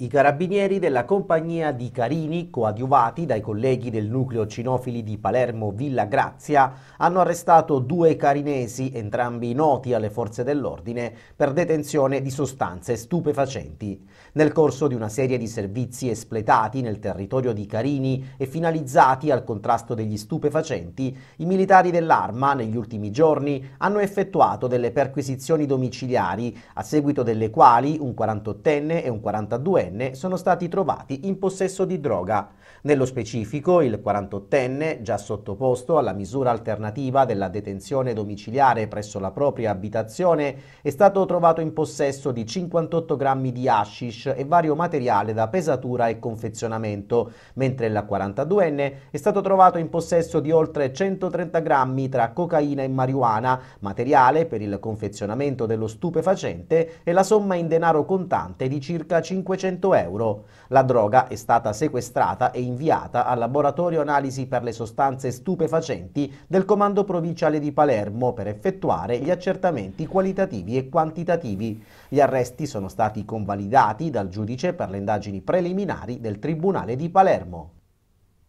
I carabinieri della compagnia di Carini, coadiuvati dai colleghi del nucleo cinofili di Palermo Villa Grazia, hanno arrestato due carinesi, entrambi noti alle forze dell'ordine, per detenzione di sostanze stupefacenti. Nel corso di una serie di servizi espletati nel territorio di Carini e finalizzati al contrasto degli stupefacenti, i militari dell'Arma negli ultimi giorni hanno effettuato delle perquisizioni domiciliari, a seguito delle quali un 48enne e un 42enne 37enne sono stati trovati in possesso di droga. Nello specifico, il 48enne, già sottoposto alla misura alternativa della detenzione domiciliare presso la propria abitazione, è stato trovato in possesso di 58 grammi di hashish e vario materiale da pesatura e confezionamento, mentre il 42enne è stato trovato in possesso di oltre 130 grammi tra cocaina e marijuana, materiale per il confezionamento dello stupefacente e la somma in denaro contante di circa 500 100 euro. La droga è stata sequestrata e inviata al laboratorio analisi per le sostanze stupefacenti del Comando Provinciale di Palermo per effettuare gli accertamenti qualitativi e quantitativi. Gli arresti sono stati convalidati dal giudice per le indagini preliminari del Tribunale di Palermo.